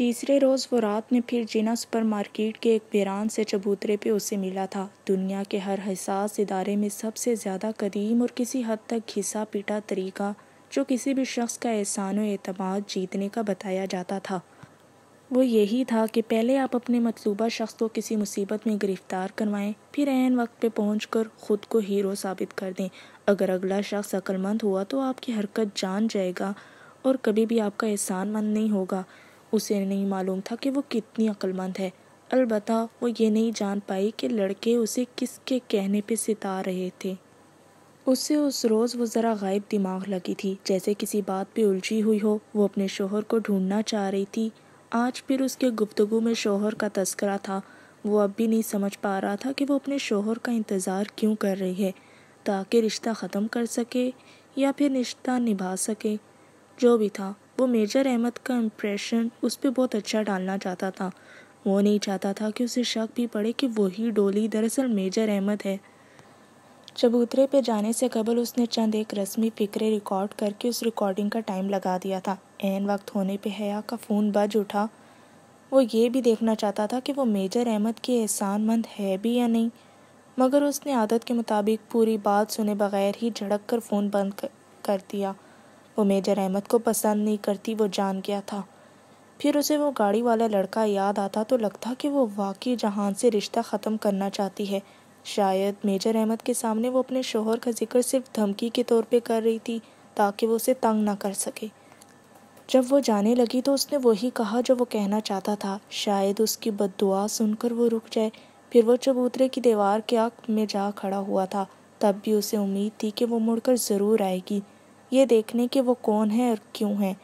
तीसरे रोज़ वो रात में फिर जिना सुपरमार्केट के एक वीरान से चबूतरे पे उसे मिला था दुनिया के हर हिसास इदारे में सबसे ज़्यादा कदीम और किसी हद तक घिसा पीटा तरीका जो किसी भी शख्स का एहसान व अतमाद जीतने का बताया जाता था वो यही था कि पहले आप अपने मतलूबा शख्स को किसी मुसीबत में गिरफ़्तार करवाएं फिर एन वक्त पे कर ख़ुद को हीरो साबित कर दें अगर अगला शख्स अक्लमंद हुआ तो आपकी हरकत जान जाएगा और कभी भी आपका एहसान मंद नहीं होगा उसे नहीं मालूम था कि वो कितनी अक्लमंद है अलबत् वो ये नहीं जान पाई कि लड़के उसे किसके कहने पे सिता रहे थे उससे उस रोज़ वो ज़रा गायब दिमाग लगी थी जैसे किसी बात पे उलझी हुई हो वो अपने शोहर को ढूंढना चाह रही थी आज फिर उसके गुप्तगु में शोहर का तस्करा था वो अब भी नहीं समझ पा रहा था कि वो अपने शोहर का इंतज़ार क्यों कर रही है ताकि रिश्ता ख़त्म कर सके या फिर रिश्ता निभा सके जो भी था वो मेजर अहमद का इम्प्रेशन उस पर बहुत अच्छा डालना चाहता था वो नहीं चाहता था कि उसे शक भी पड़े कि वही डोली दरअसल मेजर अहमद है चबूतरे पे जाने से कबल उसने चंद एक रस्मी फिक्रे रिकॉर्ड करके उस रिकॉर्डिंग का टाइम लगा दिया था एन वक्त होने पे हया का फ़ोन बज उठा वो ये भी देखना चाहता था कि वो मेजर अहमद के एहसानमंद है भी या नहीं मगर उसने आदत के मुताबिक पूरी बात सुने बगैर ही झड़क कर फ़ोन बंद कर दिया वो मेजर अहमद को पसंद नहीं करती वो जान गया था फिर उसे वो गाड़ी वाला लड़का याद आता तो लगता कि वो वाकई जहान से रिश्ता ख़त्म करना चाहती है शायद मेजर अहमद के सामने वो अपने शोहर का जिक्र सिर्फ धमकी के तौर पे कर रही थी ताकि वो उसे तंग ना कर सके जब वो जाने लगी तो उसने वही कहा जो वो कहना चाहता था शायद उसकी बददुआ सुनकर वो रुक जाए फिर वो चबूतरे की दीवार के आँख में जा खड़ा हुआ था तब भी उसे उम्मीद थी कि वो मुड़कर ज़रूर आएगी ये देखने कि वो कौन है और क्यों है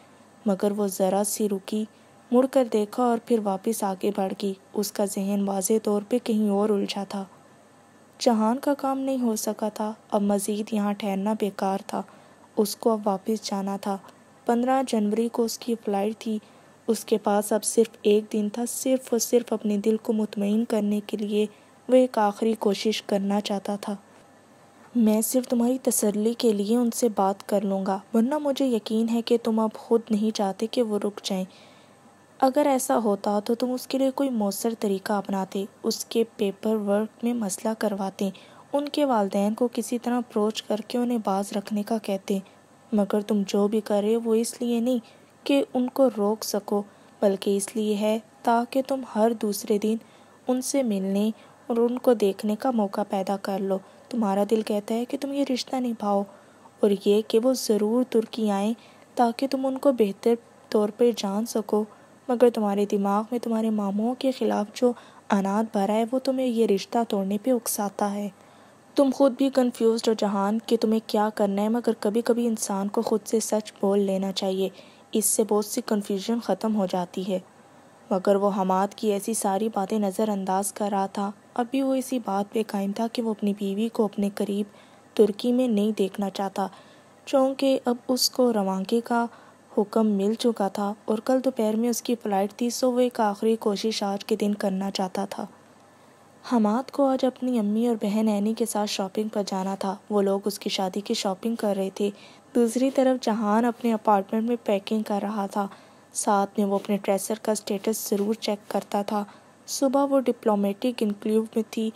मगर वो ज़रा सी रुकी मुड़ कर देखा और फिर वापस आगे बढ़ गई उसका जहन वाज तौर पे कहीं और उलझा था जहान का काम नहीं हो सका था अब मज़ीद यहाँ ठहरना बेकार था उसको अब वापस जाना था पंद्रह जनवरी को उसकी फ़्लाइट थी उसके पास अब सिर्फ एक दिन था सिर्फ और सिर्फ अपने दिल को मुतमिन करने के लिए वह एक आखिरी कोशिश करना चाहता था मैं सिर्फ तुम्हारी तसल्ली के लिए उनसे बात कर लूँगा वरना मुझे यकीन है कि तुम अब खुद नहीं चाहते कि वो रुक जाएं अगर ऐसा होता तो तुम उसके लिए कोई मौसर तरीका अपनाते उसके पेपर वर्क में मसला करवाते उनके वालदेन को किसी तरह अप्रोच करके उन्हें बाज रखने का कहते मगर तुम जो भी करे वो इसलिए नहीं कि उनको रोक सको बल्कि इसलिए है ताकि तुम हर दूसरे दिन उनसे मिलने और उनको देखने का मौका पैदा कर लो तुम्हारा दिल कहता है कि तुम ये रिश्ता निभाओ और ये कि वो ज़रूर तुर्की आएँ ताकि तुम उनको बेहतर तौर पर जान सको मगर तुम्हारे दिमाग में तुम्हारे मामुओं के ख़िलाफ़ जो अनाथ भरा है वो तुम्हें ये रिश्ता तोड़ने पे उकसाता है तुम खुद भी कंफ्यूज हो जहान कि तुम्हें क्या करना है मगर कभी कभी इंसान को खुद से सच बोल लेना चाहिए इससे बहुत सी कन्फ्यूजन ख़त्म हो जाती है मगर वो हमाद की ऐसी सारी बातें नज़रअंदाज कर रहा था अब भी वो इसी बात पे कायम था कि वो अपनी बीवी को अपने करीब तुर्की में नहीं देखना चाहता चूँकि अब उसको रवानगी का हुक्म मिल चुका था और कल दोपहर में उसकी फ़्लाइट थी सो वो एक आखिरी कोशिश आज के दिन करना चाहता था हमाद को आज अपनी अम्मी और बहन ऐनी के साथ शॉपिंग पर जाना था वो लोग उसकी शादी की शॉपिंग कर रहे थे दूसरी तरफ जहान अपने अपार्टमेंट में पैकिंग कर रहा था साथ में वो अपने ट्रेसर का स्टेटस ज़रूर चेक करता था सुबह वो डिप्लोमेटिक इनक्लूव में थी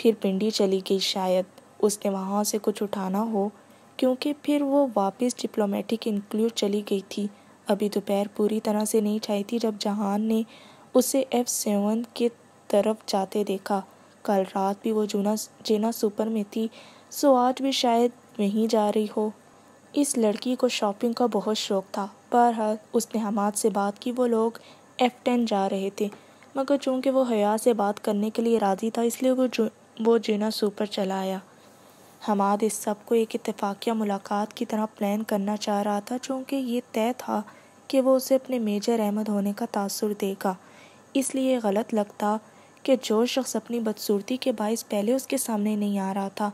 फिर पिंडी चली गई शायद उसने वहाँ से कुछ उठाना हो क्योंकि फिर वो वापस डिप्लोमेटिक इनक्लूव चली गई थी अभी दोपहर पूरी तरह से नहीं छाई थी जब जहान ने उसे एफ सेवन के तरफ जाते देखा कल रात भी वो जूना जेना सुपर में थी सो आज भी शायद वहीं जा रही हो इस लड़की को शॉपिंग का बहुत शौक़ था हर उसने हमाद से बात की वो लोग एफ टेन जा रहे थे मगर चूँकि वो हया से बात करने के लिए राज़ी था इसलिए वो जो वो जीना सुपर चला आया हमाद इस सब को एक इतफाक़िया मुलाकात की तरह प्लान करना चाह रहा था चूँकि ये तय था कि वो उसे अपने मेजर अहमद होने का तासर देगा इसलिए गलत लगता कि जो शख्स अपनी बदसूरती के बायस पहले उसके सामने नहीं आ रहा था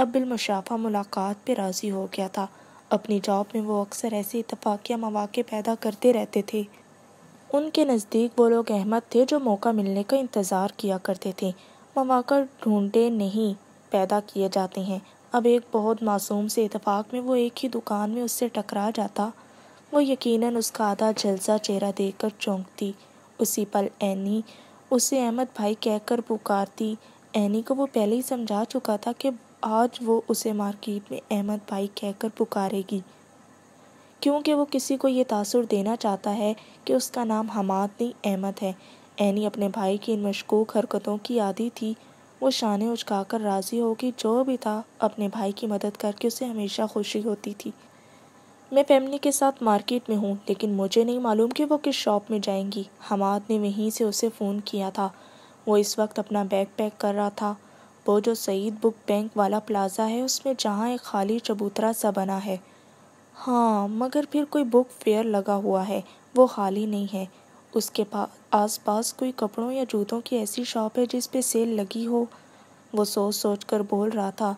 अब बिलमशाफा मुलाकात पर राज़ी हो गया था अपनी जॉब में वो अक्सर ऐसे इतफाक़िया मौाक़े पैदा करते रहते थे उनके नज़दीक वो लोग अहमद थे जो मौका मिलने का इंतज़ार किया करते थे मवाक ढूंढे नहीं पैदा किए जाते हैं अब एक बहुत मासूम से इतफाक़ में वो एक ही दुकान में उससे टकरा जाता वो यकीनन उसका आधा जलसा चेहरा देखकर चौंकती उसी पल एनी उसे अहमद भाई कहकर पुकारती एनी को वो पहले ही समझा चुका था कि आज वो उसे मार्केट में अहमद भाई कहकर पुकारेगी क्योंकि वो किसी को ये तासुर देना चाहता है कि उसका नाम हमाद नहीं अहमद है एनी अपने भाई की इन मशकूक हरकतों की आदि थी वो उछका उचकाकर राज़ी होगी जो भी था अपने भाई की मदद करके उसे हमेशा खुशी होती थी मैं फैमिली के साथ मार्केट में हूँ लेकिन मुझे नहीं मालूम कि वो किस शॉप में जाएंगी हमाद ने वहीं से उसे फ़ोन किया था वो इस वक्त अपना बैग पैक कर रहा था वो जो सईद बुक बैंक वाला प्लाजा है उसमें जहाँ एक खाली चबूतरा सा बना है हाँ मगर फिर कोई बुक फेयर लगा हुआ है वो खाली नहीं है उसके पास आस पास कोई कपड़ों या जूतों की ऐसी शॉप है जिस पे सेल लगी हो वो सोच सोच कर बोल रहा था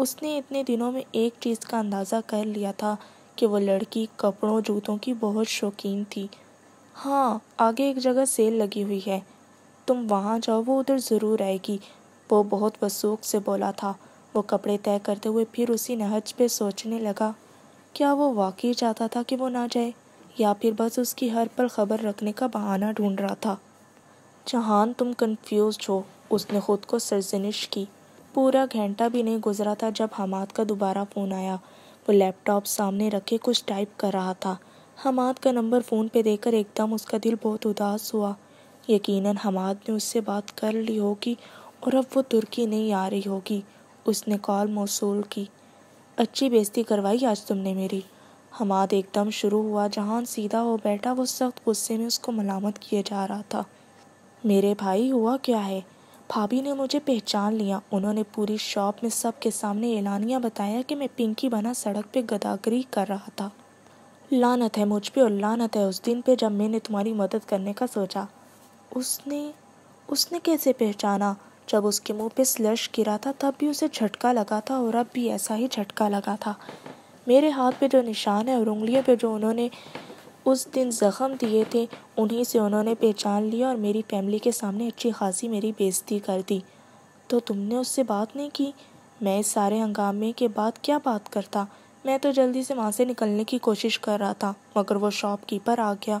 उसने इतने दिनों में एक चीज़ का अंदाज़ा कर लिया था कि वो लड़की कपड़ों जूतों की बहुत शौकीन थी हाँ आगे एक जगह सेल लगी हुई है तुम वहाँ जाओ वो उधर ज़रूर आएगी वो बहुत वसूक से बोला था वो कपड़े तय करते हुए फिर उसी नहज पे सोचने लगा क्या वो वाकई चाहता था कि वो ना जाए या फिर बस उसकी हर पल खबर रखने का बहाना ढूंढ रहा था जहान तुम कंफ्यूज हो उसने खुद को सरजनिश की पूरा घंटा भी नहीं गुजरा था जब हमाद का दोबारा फ़ोन आया वो लैपटॉप सामने रखे कुछ टाइप कर रहा था हमाद का नंबर फ़ोन पे देकर एकदम उसका दिल बहुत उदास हुआ यकीनन हमाद ने उससे बात कर ली होगी और अब वो तुर्की नहीं आ रही होगी उसने कॉल मौसूल की अच्छी बेइज्जती करवाई आज तुमने मेरी हमाद एकदम शुरू हुआ जहाँ सीधा हो बैठा वो सख्त गुस्से में उसको मलामत किए जा रहा था मेरे भाई हुआ क्या है भाभी ने मुझे पहचान लिया उन्होंने पूरी शॉप में सब के सामने ऐलानिया बताया कि मैं पिंकी बना सड़क पे गदागरी कर रहा था लानत है मुझ पर और लानत है उस दिन पे जब मैंने तुम्हारी मदद करने का सोचा उसने उसने कैसे पहचाना जब उसके मुंह पे स्लश गिरा था तब भी उसे झटका लगा था और अब भी ऐसा ही झटका लगा था मेरे हाथ पे जो निशान है और उंगलियों पे जो उन्होंने उस दिन जख्म दिए थे उन्हीं से उन्होंने पहचान लिया और मेरी फैमिली के सामने अच्छी खासी मेरी बेइज्जती कर दी तो तुमने उससे बात नहीं की मैं इस सारे हंगामे के बाद क्या बात करता मैं तो जल्दी से वहाँ से निकलने की कोशिश कर रहा था मगर वो शॉपकीपर आ गया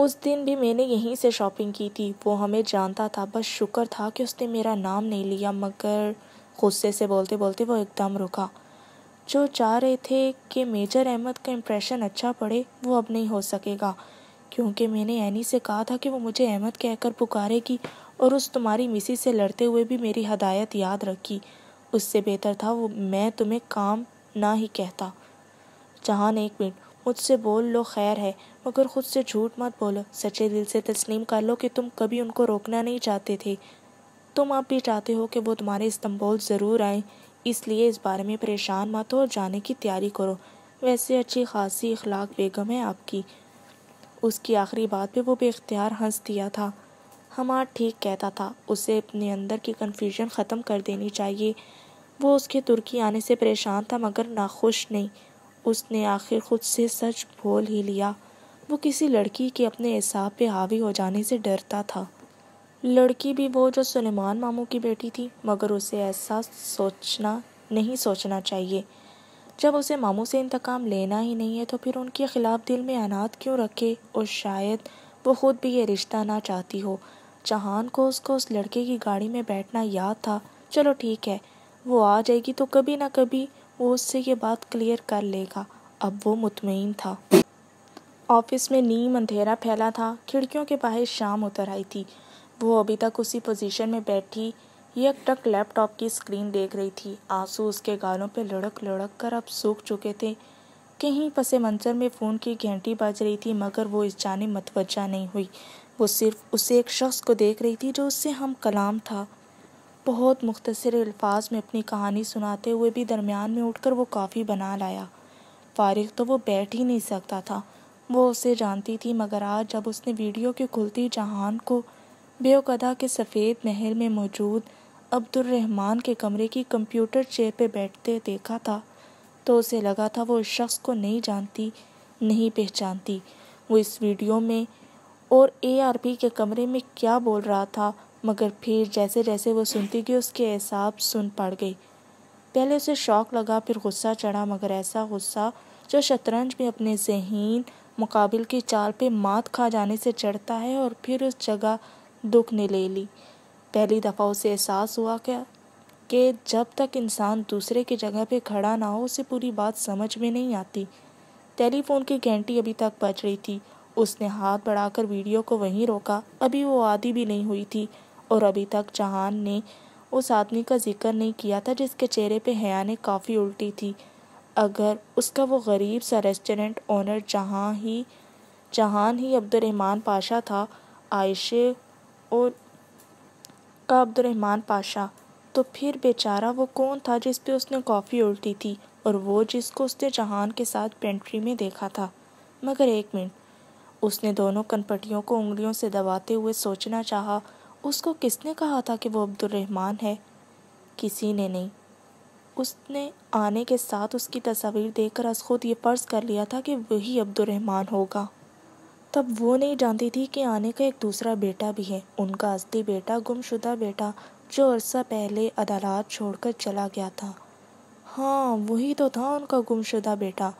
उस दिन भी मैंने यहीं से शॉपिंग की थी वो हमें जानता था बस शुक्र था कि उसने मेरा नाम नहीं लिया मगर गुस्से से बोलते बोलते वो एकदम रुका जो चाह रहे थे कि मेजर अहमद का इम्प्रेशन अच्छा पड़े वो अब नहीं हो सकेगा क्योंकि मैंने एनी से कहा था कि वो मुझे अहमद कहकर पुकारेगी और उस तुम्हारी मिसी से लड़ते हुए भी मेरी हदायत याद रखी उससे बेहतर था वो मैं तुम्हें काम ना ही कहता जहाँ एक मिनट मुझसे बोल लो खैर है मगर खुद से झूठ मत बोलो सच्चे दिल से तस्लीम कर लो कि तुम कभी उनको रोकना नहीं चाहते थे तुम आप भी चाहते हो कि वो तुम्हारे इस्तेमाल ज़रूर आए इसलिए इस बारे में परेशान मत हो और जाने की तैयारी करो वैसे अच्छी खासी अखलाक बेगम है आपकी उसकी आखिरी बात पे वो बेख्तियार हंस दिया था हमार ठीक कहता था उसे अपने अंदर की कन्फ्यूजन ख़त्म कर देनी चाहिए वो उसके तुर्की आने से परेशान था मगर नाखुश नहीं उसने आखिर खुद से सच बोल ही लिया वो किसी लड़की के अपने हिसाब पे हावी हो जाने से डरता था लड़की भी वो जो सुलेमान मामू की बेटी थी मगर उसे ऐसा सोचना नहीं सोचना चाहिए जब उसे मामू से इंतकाम लेना ही नहीं है तो फिर उनके ख़िलाफ़ दिल में अनाथ क्यों रखे और शायद वो ख़ुद भी ये रिश्ता ना चाहती हो जहान को उसको उस लड़के की गाड़ी में बैठना याद था चलो ठीक है वो आ जाएगी तो कभी ना कभी वो उससे ये बात क्लियर कर लेगा अब वो मुतमिन था ऑफिस में नीम अंधेरा फैला था खिड़कियों के बाहर शाम उतर आई थी वो अभी तक उसी पोजीशन में बैठी एक टक लैपटॉप की स्क्रीन देख रही थी आंसू उसके गालों पे लड़क लड़क कर अब सूख चुके थे कहीं पसे मंजर में फ़ोन की घंटी बज रही थी मगर वो इस जाने मतवजा नहीं हुई वो सिर्फ उसे एक शख्स को देख रही थी जो उससे हम कलाम था बहुत मुख्तर अल्फाज में अपनी कहानी सुनाते हुए भी दरमियान में उठकर वो काफ़ी बना लाया फारिग तो वो बैठ ही नहीं सकता था वो उसे जानती थी मगर आज जब उसने वीडियो के खुलती जहान को बेवकदा के सफ़ेद महल में मौजूद अब्दुलरहमान के कमरे की कंप्यूटर चेयर पर बैठते देखा था तो उसे लगा था वो इस शख्स को नहीं जानती नहीं पहचानती वो इस वीडियो में और एआरपी के कमरे में क्या बोल रहा था मगर फिर जैसे जैसे वो सुनती गई उसके एहसाब सुन पड़ गए पहले उसे शौक लगा फिर गुस्सा चढ़ा मगर ऐसा गुस्सा जो शतरंज में अपने जहन मुकाबिल की चाल पे मात खा जाने से चढ़ता है और फिर उस जगह दुख ने ले ली पहली दफ़ा उसे एहसास हुआ क्या कि जब तक इंसान दूसरे की जगह पे खड़ा ना हो उसे पूरी बात समझ में नहीं आती टेलीफोन की घंटी अभी तक बज रही थी उसने हाथ बढ़ाकर वीडियो को वहीं रोका अभी वो आदि भी नहीं हुई थी और अभी तक जहान ने उस आदमी का जिक्र नहीं किया था जिसके चेहरे पे हयाने काफ़ी उल्टी थी अगर उसका वो गरीब सा रेस्टोरेंट ओनर जहाँ ही जहान ही अब्दुलरहमान पाशा था आयशे और का अब्दुलरहमान पाशा तो फिर बेचारा वो कौन था जिस पे उसने कॉफ़ी उल्टी थी और वो जिसको उसने जहान के साथ पेंट्री में देखा था मगर एक मिनट उसने दोनों कनपटियों को उंगलियों से दबाते हुए सोचना चाहा उसको किसने कहा था कि वो अब्दुलरहमान है किसी ने नहीं उसने आने के साथ उसकी तस्वीर देखकर अस खुद ये फर्ज कर लिया था कि वही अब्दुलरहमान होगा तब वो नहीं जानती थी कि आने का एक दूसरा बेटा भी है उनका असली बेटा गुमशुदा बेटा जो अरसा पहले अदालत छोड़कर चला गया था हाँ वही तो था उनका गुमशुदा बेटा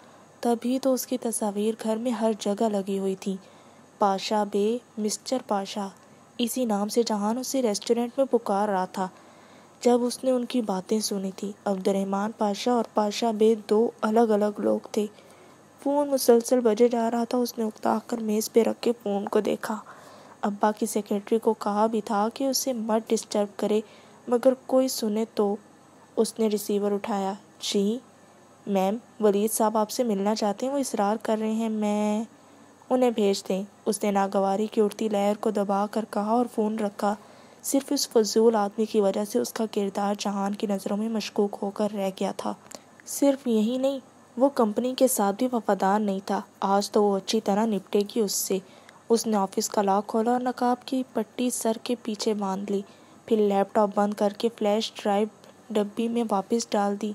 तभी तो उसकी तस्वीर घर में हर जगह लगी हुई थी पाशा बे मिस्टर पाशा इसी नाम से जहान उसे रेस्टोरेंट में पुकार रहा था जब उसने उनकी बातें सुनी थी अब्दुलरहमान पाशा और पाशा बे दो अलग अलग लोग थे फ़ोन मुसलसल बजे जा रहा था उसने उकता कर मेज़ पे रख के फ़ोन को देखा अब्बा की सेक्रेटरी को कहा भी था कि उसे मत डिस्टर्ब करे मगर कोई सुने तो उसने रिसीवर उठाया जी मैम वलीद साहब आपसे मिलना चाहते हैं वो इसरार कर रहे हैं मैं उन्हें भेज दें उसने नागवारी की उड़ती लहर को दबा कर कहा और फ़ोन रखा सिर्फ उस फजूल आदमी की वजह से उसका किरदार जहान की नज़रों में मशकूक होकर रह गया था सिर्फ यही नहीं वो कंपनी के साथ भी वफादार नहीं था आज तो वो अच्छी तरह निपटेगी उससे उसने ऑफिस का लॉक खोला और नकाब की पट्टी सर के पीछे बांध ली फिर लैपटॉप बंद करके फ्लैश ड्राइव डब्बी में वापस डाल दी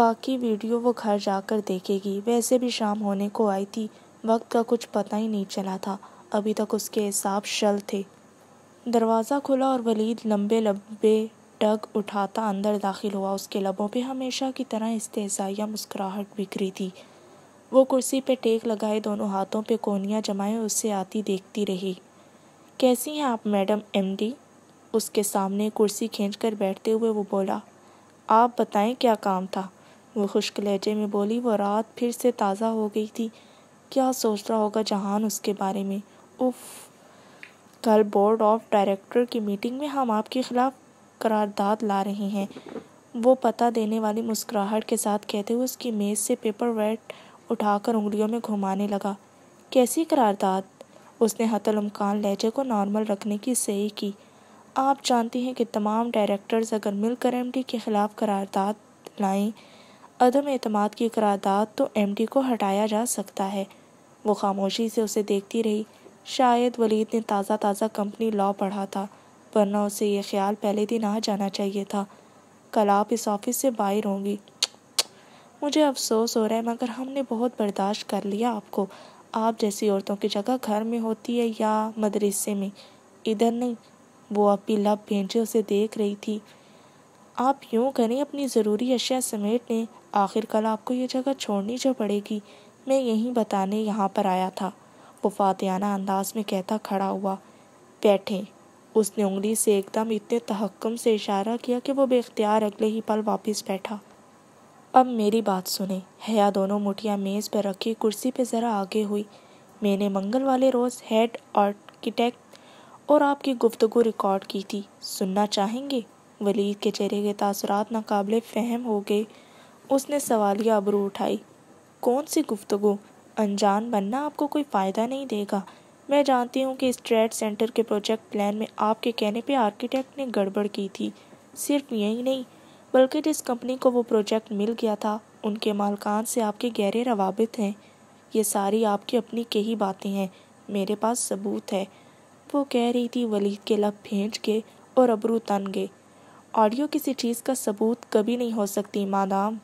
बाकी वीडियो वो घर जाकर देखेगी वैसे भी शाम होने को आई थी वक्त का कुछ पता ही नहीं चला था अभी तक उसके हिसाब शल थे दरवाज़ा खुला और वलीद लंबे लंबे डग उठाता अंदर दाखिल हुआ उसके लबों पे हमेशा की तरह इस्तेजाया मुस्कुराहट बिखरी थी वो कुर्सी पे टेक लगाए दोनों हाथों पे कोनियाँ जमाए उससे आती देखती रही कैसी हैं आप मैडम एमडी उसके सामने कुर्सी खींचकर बैठते हुए वो बोला आप बताएं क्या काम था वो खुश्क लहजे में बोली वो रात फिर से ताज़ा हो गई थी क्या सोच रहा होगा जहान उसके बारे में उफ़ कल बोर्ड ऑफ डायरेक्टर की मीटिंग में हम आपके खिलाफ करारदाद ला रहे हैं वो पता देने वाली मुस्कुराहट के साथ कहते हुए उसकी मेज़ से पेपर वेट उठाकर उंगलियों में घुमाने लगा कैसी करारदाद उसने हतलमकान लहजे को नॉर्मल रखने की सही की आप जानती हैं कि तमाम डायरेक्टर्स अगर मिलकर एमडी के ख़िलाफ़ करारदाद लाएं अदम अतमाद की करारदाद तो एमडी को हटाया जा सकता है वो खामोशी से उसे देखती रही शायद वलीद ने ताज़ा ताज़ा कंपनी लॉ पढ़ा था वरना उसे यह ख्याल पहले दिन आ जाना चाहिए था कल आप इस ऑफिस से बाहर होंगी मुझे अफसोस हो रहा है मगर हमने बहुत बर्दाश्त कर लिया आपको आप जैसी औरतों की जगह घर में होती है या मदरसे में इधर नहीं वो अपनी लब भेजे उसे देख रही थी आप यूँ करें अपनी ज़रूरी अशिया समेट लें आखिर कल आपको ये जगह छोड़नी जो पड़ेगी मैं यहीं बताने यहाँ पर आया था वो फातियाना अंदाज में कहता खड़ा हुआ बैठे उसने उंगली से एकदम इतने तहक्कम से इशारा किया कि वो बेख्तियार अगले ही पल वापस बैठा अब मेरी बात सुने हया दोनों मुठिया मेज़ पर रखी कुर्सी पर ज़रा आगे हुई मैंने मंगल वाले रोज़ हेड आर्किटेक्ट और आपकी गुफ्तगु रिकॉर्ड की थी सुनना चाहेंगे वलीद के चेहरे के तासरात नाकबले फहम हो गए उसने सवालिया अबरू उठाई कौन सी गुफ्तगु अनजान बनना आपको कोई फ़ायदा नहीं देगा मैं जानती हूँ कि स्ट्रेट सेंटर के प्रोजेक्ट प्लान में आपके कहने पे आर्किटेक्ट ने गड़बड़ की थी सिर्फ यही नहीं बल्कि जिस कंपनी को वो प्रोजेक्ट मिल गया था उनके मालकान से आपके गहरे रवाबित हैं ये सारी आपकी अपनी के ही बातें हैं मेरे पास सबूत है वो कह रही थी वलीद के लब फेंच गए और अबरू तन गए ऑडियो किसी चीज़ का सबूत कभी नहीं हो सकती मादाम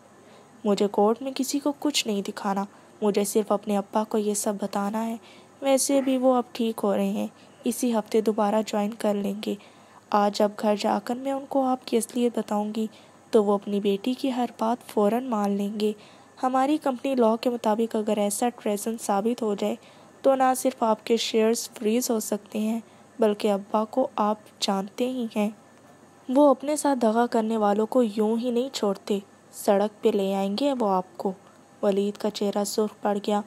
मुझे कोर्ट में किसी को कुछ नहीं दिखाना मुझे सिर्फ अपने अब्बा को ये सब बताना है वैसे भी वो अब ठीक हो रहे हैं इसी हफ्ते दोबारा ज्वाइन कर लेंगे आज अब घर जाकर मैं उनको आपकी असलियत बताऊंगी तो वो अपनी बेटी की हर बात फ़ौर मान लेंगे हमारी कंपनी लॉ के मुताबिक अगर ऐसा ट्रेजन साबित हो जाए तो ना सिर्फ आपके शेयर्स फ्रीज हो सकते हैं बल्कि अब्बा को आप जानते ही हैं वो अपने साथ दगा करने वालों को यूं ही नहीं छोड़ते सड़क पे ले आएंगे वो आपको वलीद का चेहरा सुर्ख पड़ गया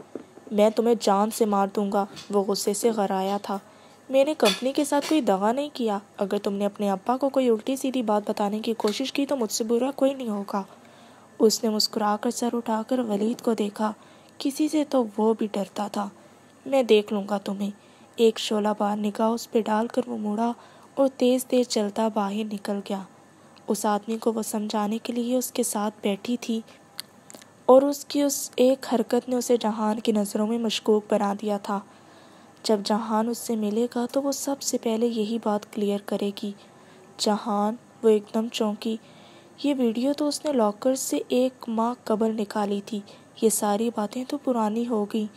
मैं तुम्हें जान से मार दूंगा वो गुस्से से गराया था मैंने कंपनी के साथ कोई दगा नहीं किया अगर तुमने अपने अप्पा को कोई उल्टी सीधी बात बताने की कोशिश की तो मुझसे बुरा कोई नहीं होगा उसने मुस्कुराकर सर उठाकर वलीद को देखा किसी से तो वो भी डरता था मैं देख लूँगा तुम्हें एक शोला बार निगाह उस पर डालकर वो मुड़ा और तेज़ तेज़ चलता बाहर निकल गया उस आदमी को वो समझाने के लिए उसके साथ बैठी थी और उसकी उस एक हरकत ने उसे जहान की नज़रों में मशकूक बना दिया था जब जहान उससे मिलेगा तो वो सबसे पहले यही बात क्लियर करेगी जहान वो एकदम चौंकी ये वीडियो तो उसने लॉकर से एक माह कबल निकाली थी ये सारी बातें तो पुरानी हो गई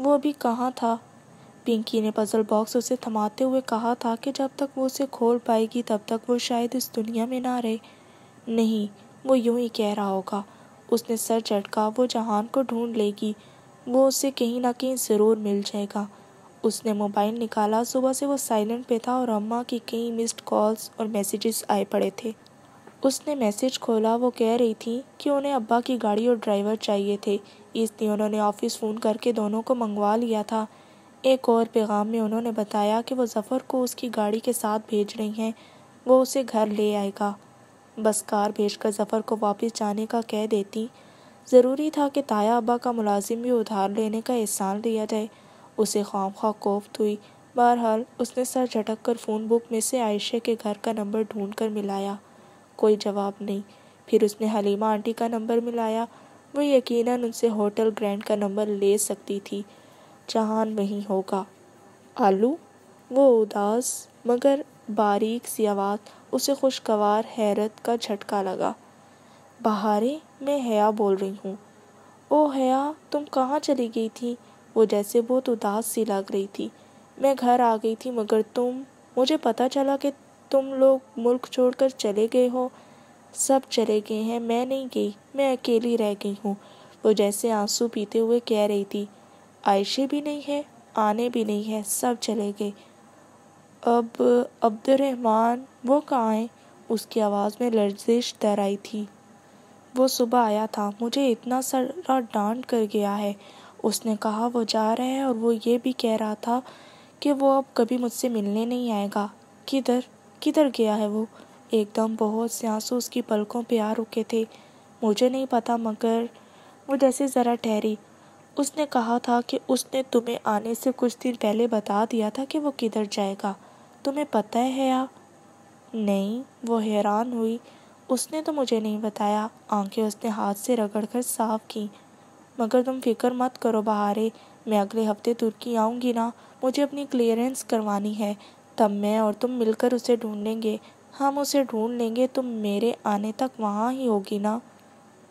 वो अभी कहाँ था पिंकी ने पज़ल बॉक्स उसे थमाते हुए कहा था कि जब तक वो उसे खोल पाएगी तब तक वो शायद इस दुनिया में ना रहे नहीं वो यूं ही कह रहा होगा उसने सर झटका वो जहान को ढूंढ लेगी वो उसे कहीं ना कहीं ज़रूर मिल जाएगा उसने मोबाइल निकाला सुबह से वो साइलेंट पे था और अम्मा की कई मिस्ड कॉल्स और मैसेजेस आए पड़े थे उसने मैसेज खोला वो कह रही थी कि उन्हें अब्बा की गाड़ी और ड्राइवर चाहिए थे इसलिए उन्होंने ऑफिस फ़ोन करके दोनों को मंगवा लिया था एक और पैगाम में उन्होंने बताया कि वो जफ़र को उसकी गाड़ी के साथ भेज रही हैं वो उसे घर ले आएगा बस कार भेजकर जफ़र को वापस जाने का कह देती ज़रूरी था कि ताया अबा का मुलाजिम भी उधार लेने का एहसान लिया जाए उसे खाम खा कोफ्त हुई बहरहाल उसने सर झटक कर फ़ोन बुक में से आयशे के घर का नंबर ढूंढ कर मिलाया कोई जवाब नहीं फिर उसने हलीमा आंटी का नंबर मिलाया वो यकीनन उनसे होटल ग्रैंड का नंबर ले सकती थी जहान वहीं होगा आलू वो उदास मगर बारीक सी आवाज़ उसे खुशगवार हैरत का झटका लगा बहारे मैं हया बोल रही हूँ ओ हया तुम कहाँ चली गई थी वो जैसे बहुत उदास सी लग रही थी मैं घर आ गई थी मगर तुम मुझे पता चला कि तुम लोग मुल्क छोड़कर चले गए हो सब चले गए हैं मैं नहीं गई मैं अकेली रह गई हूँ वो जैसे आंसू पीते हुए कह रही थी आयशे भी नहीं है आने भी नहीं है सब चले गए अब अब्दुलरहमान वो कहाँ आए उसकी आवाज़ में लर्जिश तैर आई थी वो सुबह आया था मुझे इतना सारा डांट कर गया है उसने कहा वो जा रहे हैं और वो ये भी कह रहा था कि वो अब कभी मुझसे मिलने नहीं आएगा किधर किधर गया है वो एकदम बहुत से आंसू उसकी पलकों पे आ रुके थे मुझे नहीं पता मगर वो जैसे ज़रा ठहरी उसने कहा था कि उसने तुम्हें आने से कुछ दिन पहले बता दिया था कि वो किधर जाएगा तुम्हें पता है या नहीं वो हैरान हुई उसने तो मुझे नहीं बताया आंखें उसने हाथ से रगड़ कर साफ की मगर तुम फिक्र मत करो बहारे मैं अगले हफ्ते तुर्की आऊँगी ना मुझे अपनी क्लियरेंस करवानी है तब मैं और तुम मिलकर उसे ढूंढ लेंगे हम उसे ढूंढ लेंगे तुम मेरे आने तक वहाँ ही होगी ना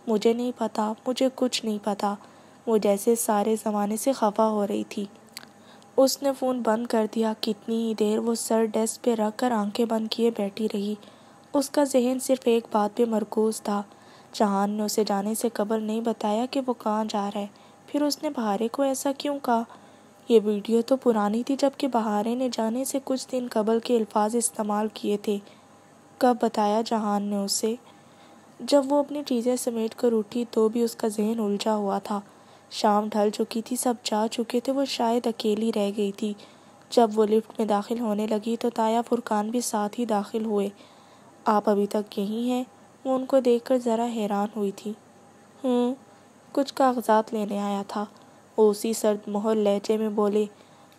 मुझे नहीं पता मुझे कुछ नहीं पता वो जैसे सारे ज़माने से खफा हो रही थी उसने फ़ोन बंद कर दिया कितनी ही देर वो सर डेस्क पे रख कर आंखें बंद किए बैठी रही उसका जहन सिर्फ एक बात पे मरकूज था जहान ने उसे जाने से कबल नहीं बताया कि वो कहाँ जा रहा है फिर उसने बहारे को ऐसा क्यों कहा यह वीडियो तो पुरानी थी जबकि बहारे ने जाने से कुछ दिन कबल के अल्फाज इस्तेमाल किए थे कब बताया जहान ने उसे जब वो अपनी चीज़ें समेट कर उठी तो भी उसका जहन उलझा हुआ था शाम ढल चुकी थी सब जा चुके थे वो शायद अकेली रह गई थी जब वो लिफ्ट में दाखिल होने लगी तो ताया फुरकान भी साथ ही दाखिल हुए आप अभी तक यहीं हैं वो उनको देखकर ज़रा हैरान हुई थी हूँ हम्म, कुछ कागजात लेने आया था उसी सर्द मोहर लहजे में बोले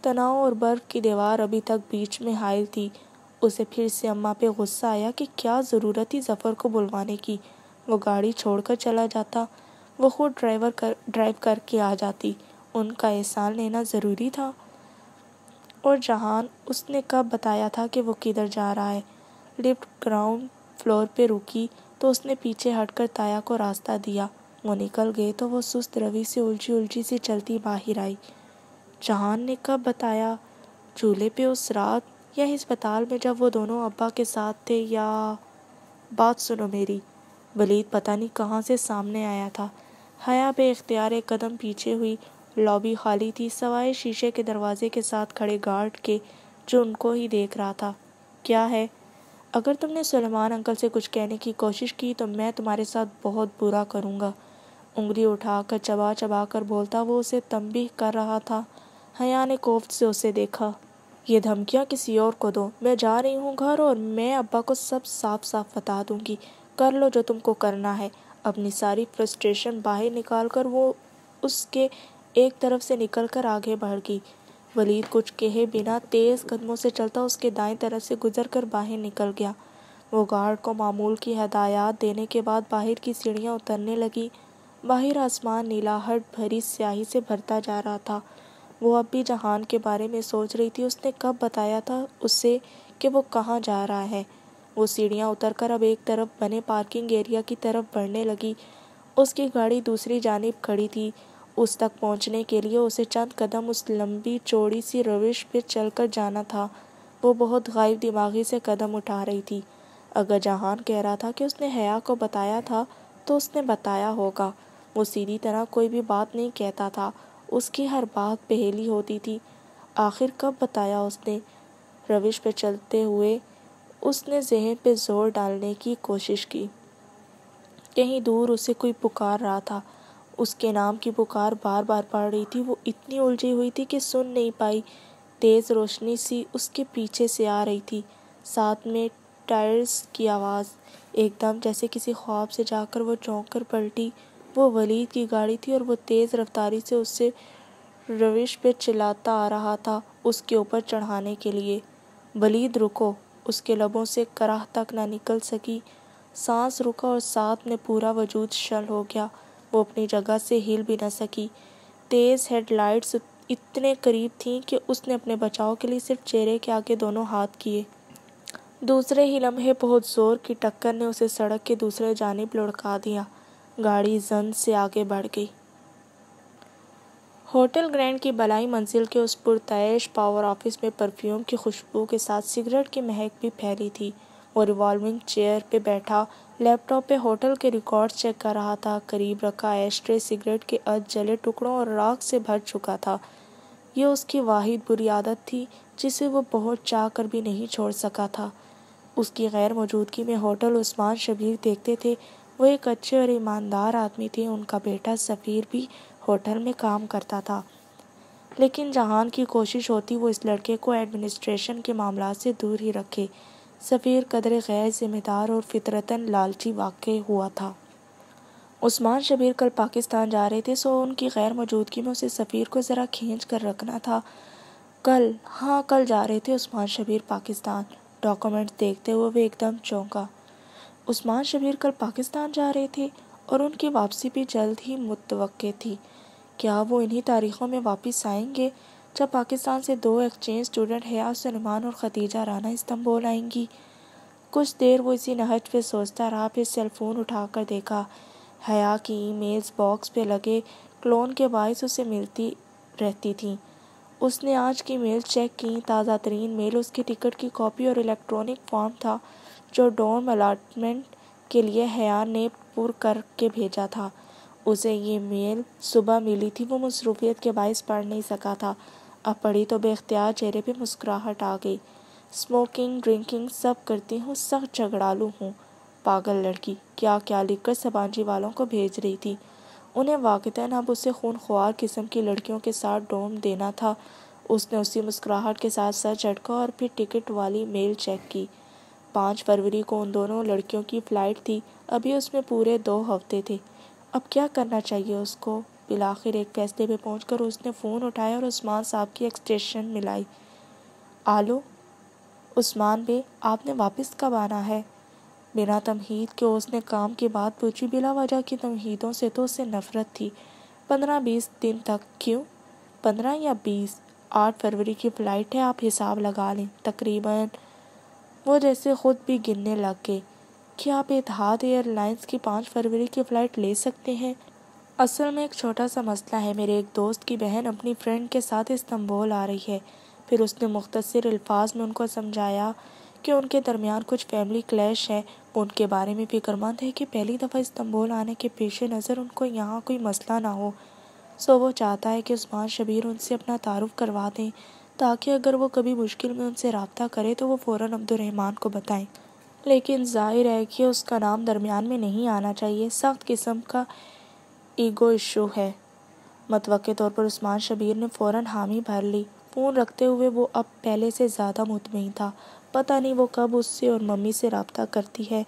तनाव और बर्फ़ की दीवार अभी तक बीच में हायल थी उसे फिर से अम्मा पे गुस्सा आया कि क्या ज़रूरत थी जफ़र को बुलवाने की वो गाड़ी छोड़कर चला जाता वो खुद ड्राइवर कर ड्राइव करके आ जाती उनका एहसान लेना ज़रूरी था और जहान उसने कब बताया था कि वो किधर जा रहा है लिफ्ट ग्राउंड फ्लोर पे रुकी तो उसने पीछे हटकर ताया को रास्ता दिया वो निकल गए तो वो सुस्त रवि से उलझी उलझी सी चलती बाहर आई जहान ने कब बताया चूल्हे पे उस रात या हस्पताल में जब वो दोनों अब्बा के साथ थे या बात सुनो मेरी वलीद पता नहीं कहाँ से सामने आया था हया बेख्तियार एक कदम पीछे हुई लॉबी खाली थी सवाए शीशे के दरवाजे के साथ खड़े गार्ड के जो उनको ही देख रहा था क्या है अगर तुमने सलमान अंकल से कुछ कहने की कोशिश की तो मैं तुम्हारे साथ बहुत बुरा करूँगा उंगली उठाकर चबा चबा कर बोलता वो उसे तंबीह कर रहा था हया ने कोफ्त से उसे देखा ये धमकियाँ किसी और को दो मैं जा रही हूँ घर और मैं अब्बा को सब साफ साफ बता दूँगी कर लो जो तुमको करना है अपनी सारी फ्रस्ट्रेशन बाहर निकाल कर वो उसके एक तरफ से निकल कर आगे बढ़ गई वलीद कुछ कहे बिना तेज़ कदमों से चलता उसके दाएं तरफ से गुजर कर बाहर निकल गया वो गार्ड को मामूल की हदायत देने के बाद बाहर की सीढ़ियाँ उतरने लगी बाहर आसमान नीलाहट भरी स्याही से भरता जा रहा था वो अब भी जहान के बारे में सोच रही थी उसने कब बताया था उससे कि वो कहाँ जा रहा है वो सीढ़ियाँ उतरकर अब एक तरफ बने पार्किंग एरिया की तरफ बढ़ने लगी उसकी गाड़ी दूसरी जानब खड़ी थी उस तक पहुँचने के लिए उसे चंद कदम उस लंबी चौड़ी सी रविश पर चलकर जाना था वो बहुत गायब दिमागी से कदम उठा रही थी अगर जहान कह रहा था कि उसने हया को बताया था तो उसने बताया होगा वो सीधी तरह कोई भी बात नहीं कहता था उसकी हर बात पहेली होती थी आखिर कब बताया उसने रविश पर चलते हुए उसने जहन पे जोर डालने की कोशिश की कहीं दूर उसे कोई पुकार रहा था उसके नाम की पुकार बार बार पड़ रही थी वो इतनी उलझी हुई थी कि सुन नहीं पाई तेज़ रोशनी सी उसके पीछे से आ रही थी साथ में टायर्स की आवाज़ एकदम जैसे किसी ख्वाब से जाकर वो चौंक कर पलटी वो वलीद की गाड़ी थी और वो तेज़ रफ्तारी से उससे रविश पे चिल्लाता आ रहा था उसके ऊपर चढ़ाने के लिए वलीद रुको उसके लबों से कराह तक ना निकल सकी सांस रुका और साथ में पूरा वजूद शल हो गया वो अपनी जगह से हिल भी ना सकी तेज़ हेडलाइट्स इतने करीब थीं कि उसने अपने बचाव के लिए सिर्फ चेहरे के आगे दोनों हाथ किए दूसरे ही लम्हे बहुत ज़ोर की टक्कर ने उसे सड़क के दूसरे जानब लुढ़का दिया गाड़ी जन से आगे बढ़ गई होटल ग्रैंड की बलाई मंजिल के उस पुरतश पावर ऑफिस में परफ्यूम की खुशबू के साथ सिगरेट की महक भी फैली थी वो रिवॉल्विंग चेयर पे बैठा लैपटॉप पे होटल के रिकॉर्ड चेक कर रहा था करीब रखा एस्ट्रे सिगरेट के अध जले टुकड़ों और राख से भर चुका था यह उसकी वाहिद बुरी आदत थी जिसे वो बहुत चाह कर भी नहीं छोड़ सका था उसकी गैर मौजूदगी में होटल उस्मान शबीर देखते थे वो एक अच्छे और ईमानदार आदमी थे उनका बेटा सफ़ीर भी होटल में काम करता था लेकिन जहान की कोशिश होती वो इस लड़के को एडमिनिस्ट्रेशन के मामला से दूर ही रखे सफ़ीर कदर गैर जिम्मेदार और फितरतन लालची वाक़ हुआ था उस्मान शबीर कल पाकिस्तान जा रहे थे सो उनकी गैर मौजूदगी में उसे सफ़ीर को ज़रा खींच कर रखना था कल हाँ कल जा रहे थे उस्मान शबीर पाकिस्तान डॉक्यूमेंट देखते हुए वे एकदम चौंका उस्मान शबीर कल पाकिस्तान जा रहे थे और उनकी वापसी भी जल्द ही मुतव थी क्या वो इन्हीं तारीखों में वापस आएंगे जब पाकिस्तान से दो एक्सचेंज स्टूडेंट हया सलमान और खदीजा राना इस्तंबोल आएंगी कुछ देर वो इसी नहज पे सोचता रहा फिर सेल फ़ोन उठा कर देखा हया की ईमेल्स बॉक्स पे लगे क्लोन के बायस उसे मिलती रहती थी उसने आज की मेल चेक की ताज़ा तरीन मेल उसके टिकट की कॉपी और इलेक्ट्रॉनिक फॉर्म था जो डोम अलाटमेंट के लिए हया ने पुर करके भेजा था उसे ये मेल सुबह मिली थी वो मसरूफियत के बायस पढ़ नहीं सका था अब पढ़ी तो बेख्तियार चेहरे पे मुस्कुराहट आ गई स्मोकिंग ड्रिंकिंग सब करती हूँ सख्त झगड़ालू हूँ पागल लड़की क्या क्या लिखकर सबांजी वालों को भेज रही थी उन्हें वाकता अब उसे खून ख्वार किस्म की लड़कियों के साथ डोम देना था उसने उसी मुस्कुराहट के साथ सर चटका और फिर टिकट वाली मेल चेक की पाँच फरवरी को उन दोनों लड़कियों की फ़्लाइट थी अभी उसमें पूरे दो हफ्ते थे अब क्या करना चाहिए उसको बिलाखिर एक फैसले पे कर उसने फ़ोन उठाया और उस्मान साहब की एक्सटेशन मिलाई आलो उस्मान बे आपने वापस कब आना है बिना तमहीद के उसने काम की बात पूछी बिला वजह की तमहीदों से तो उसे नफरत थी पंद्रह बीस दिन तक क्यों पंद्रह या बीस आठ फरवरी की फ़्लाइट है आप हिसाब लगा लें तकरीबन वो जैसे ख़ुद भी गिनने लग गए क्या आप इतिहाद एयरलाइंस की पाँच फरवरी की फ़्लाइट ले सकते हैं असल में एक छोटा सा मसला है मेरे एक दोस्त की बहन अपनी फ्रेंड के साथ इस्तंबोल आ रही है फिर उसने मुख्तर अल्फाज में उनको समझाया कि उनके दरमियान कुछ फैमिली क्लैश है उनके बारे में फिक्रमंद है कि पहली दफ़ा इस्तंबोल आने के पेश नज़र उनको यहाँ कोई मसला ना हो सो वो चाहता है कि उस्मान शबीर उनसे अपना तारुफ करवा दें ताकि अगर वो कभी मुश्किल में उनसे रबता करें तो वो फ़ौर अब्दुलरहमान को बताएं लेकिन जाहिर है कि उसका नाम दरमियान में नहीं आना चाहिए सख्त किस्म का ईगो इशू है मतवक़ तौर पर उस्मान शबीर ने फ़ौरन हामी भर ली फ़ोन रखते हुए वो अब पहले से ज़्यादा मुतमिन था पता नहीं वो कब उससे और मम्मी से रबता करती है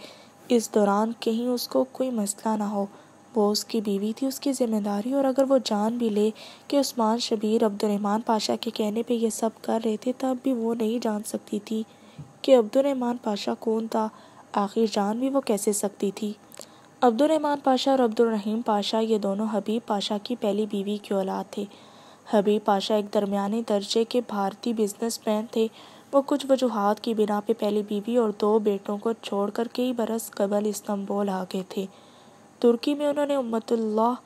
इस दौरान कहीं उसको कोई मसला ना हो वो उसकी बीवी थी उसकी ज़िम्मेदारी और अगर वो जान भी ले कि उस्मान शबीर अब्दुलरहमान पाशा के कहने पे ये सब कर रहे थे तब भी वो नहीं जान सकती थी कि अब्दुलरहमान पाशा कौन था आखिर जान भी वो कैसे सकती थी अब्दुलरहमान पाशा और अब्दुलरहीम पाशा ये दोनों हबीब पाशा की पहली बीवी की औलाद थे हबीब पाशा एक दरमिया दर्जे के भारतीय बिजनेसमैन थे वो कुछ वजूहत की बिना पे पहली बीवी और दो बेटों को छोड़कर कई बरस कबल इस्तंबोल आ गए थे तुर्की में उन्होंने उम्मतुल्लाह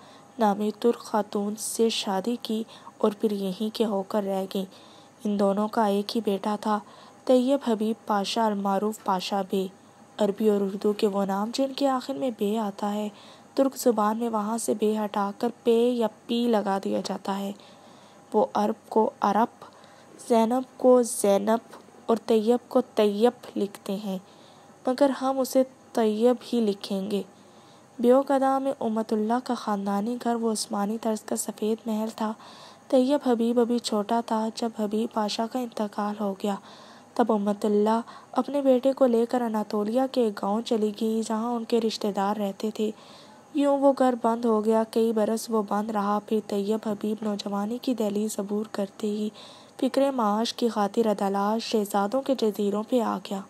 नामी तुर्क खातून से शादी की और फिर यहीं के होकर रह गई इन दोनों का एक ही बेटा था तैयब हबीब पाशा और मारूफ पाशा बे अरबी और उर्दू के वो नाम जिनके आखिर में बे आता है तुर्क ज़ुबान में वहाँ से बे हटाकर पे या पी लगा दिया जाता है वो अरब को अरब जैनब को जैनब और तैयब को तैयब लिखते हैं मगर हम उसे तैयब ही लिखेंगे ब्योकदा में उमतुल्ला का ख़ानदानी घर वो उस्मानी तर्ज का सफ़ेद महल था तैयब हबीब अभी छोटा था जब हबीब पाशा का इंतकाल हो गया तब उम्मतुल्लाह अपने बेटे को लेकर अनातोलिया के एक गाँव चली गई जहाँ उनके रिश्तेदार रहते थे यूँ वो घर बंद हो गया कई बरस वो बंद रहा फिर तैयब हबीब नौजवानी की दहली जबूर करते ही फिक्र माश की खातिर अदालत शहजादों के जजीरों पे आ गया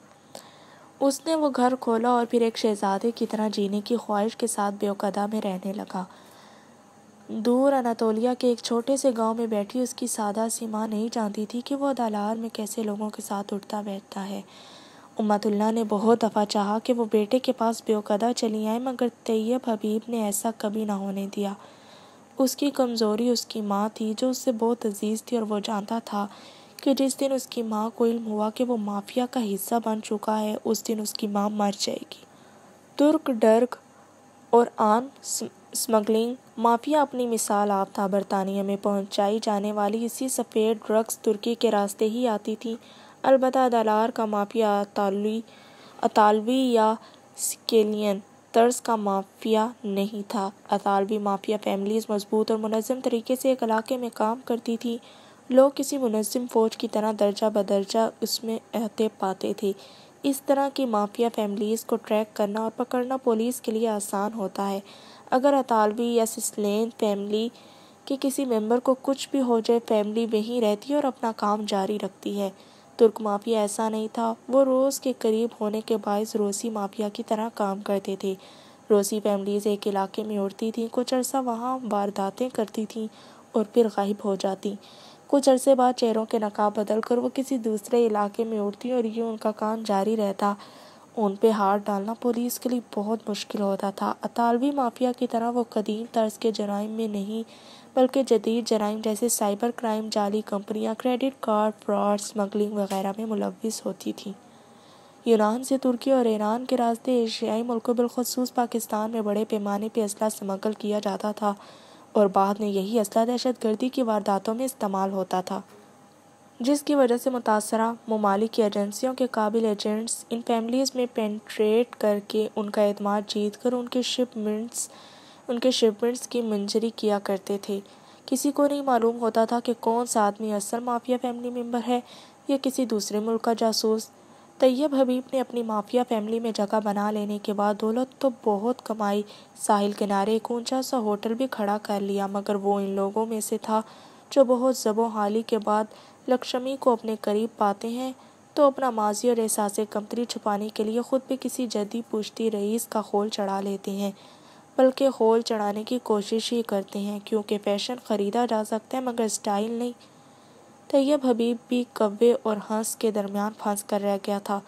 उसने वो घर खोला और फिर एक शहजादे की तरह जीने की ख्वाहिश के साथ बेवकदा में रहने लगा दूर अनातोलिया के एक छोटे से गांव में बैठी उसकी सादा सी माँ नहीं जानती थी कि वह दलार में कैसे लोगों के साथ उठता बैठता है उम्मतुल्ला ने बहुत दफ़ा चाहा कि वो बेटे के पास बेकदा चली आए मगर तैयब हबीब ने ऐसा कभी ना होने दिया उसकी कमज़ोरी उसकी माँ थी जो उससे बहुत अजीज़ थी और वो जानता था कि जिस दिन उसकी माँ को इल्म हुआ कि वो माफिया का हिस्सा बन चुका है उस दिन उसकी माँ मर जाएगी तुर्क डर्क और आन स्मगलिंग माफिया अपनी मिसाल आप था बरतानिया में पहुंचाई जाने वाली इसी सफ़ेद ड्रग्स तुर्की के रास्ते ही आती थी अलबत् दलार का माफिया अतालवी अतालवी या स्केलियन तर्ज का माफिया नहीं था अतालवी माफिया फैमिलीज मजबूत और मुनम तरीके से एक इलाके में काम करती थी लोग किसी मुनम फ़ौज की तरह दर्जा बदर्जा उसमें अहते पाते थे इस तरह की माफिया फैमिलीज़ को ट्रैक करना और पकड़ना पुलिस के लिए आसान होता है अगर अतालवी या सिस्लेन फैमिली के किसी मेंबर को कुछ भी हो जाए फैमिली वहीं रहती है और अपना काम जारी रखती है तुर्क माफिया ऐसा नहीं था वो रोज़ के करीब होने के बायस रोसी माफिया की तरह काम करते थे रोसी फैमिलीज एक इलाके में उड़ती थी कुछ अरसा वहाँ वारदातें करती थी और फिर गायब हो जाती कुछ अरसे बाद चेहरों के नकाब बदल कर वो किसी दूसरे इलाके में उड़ती और ये उनका काम जारी रहता उन पे हाथ डालना पुलिस के लिए बहुत मुश्किल होता था अतालवी माफिया की तरह वो कदीम तर्ज के जराइम में नहीं बल्कि जदीद जराइम जैसे साइबर क्राइम जाली कंपनियां क्रेडिट कार्ड फ्रॉड स्मगलिंग वगैरह में मुलविस होती थी यूनान से तुर्की और ईरान के रास्ते एशियाई मुल्कों बिलखसूस पाकिस्तान में बड़े पैमाने पर असला स्मगल किया जाता था और बाद में यही असला दहशत गर्दी की वारदातों में इस्तेमाल होता था जिसकी वजह से मुतासर ममालिक एजेंसियों के काबिल एजेंट्स इन फैमिलीज़ में पेंट्रेट करके उनका अतमाद जीत कर उनके शिपमेंट्स उनके शिपमेंट्स की मंजरी किया करते थे किसी को नहीं मालूम होता था कि कौन सा आदमी असल माफिया फैमिली मेम्बर है या किसी दूसरे मुल्क का जासूस तैयब हबीब ने अपनी माफिया फैमिली में जगह बना लेने के बाद दौलत तो बहुत कमाई साहिल किनारे एक ऊंचा सा होटल भी खड़ा कर लिया मगर वो इन लोगों में से था जो बहुत जबो हाली के बाद लक्ष्मी को अपने करीब पाते हैं तो अपना माजी और एहसास कमतरी छुपाने के लिए खुद भी किसी जदी पुश्ती रईस का खोल चढ़ा लेते हैं बल्कि खोल चढ़ाने की कोशिश ही करते हैं क्योंकि फैशन ख़रीदा जा सकता है मगर स्टाइल नहीं तैयब हबीब भी कब्बे और हंस के दरमियान फंस कर रह गया था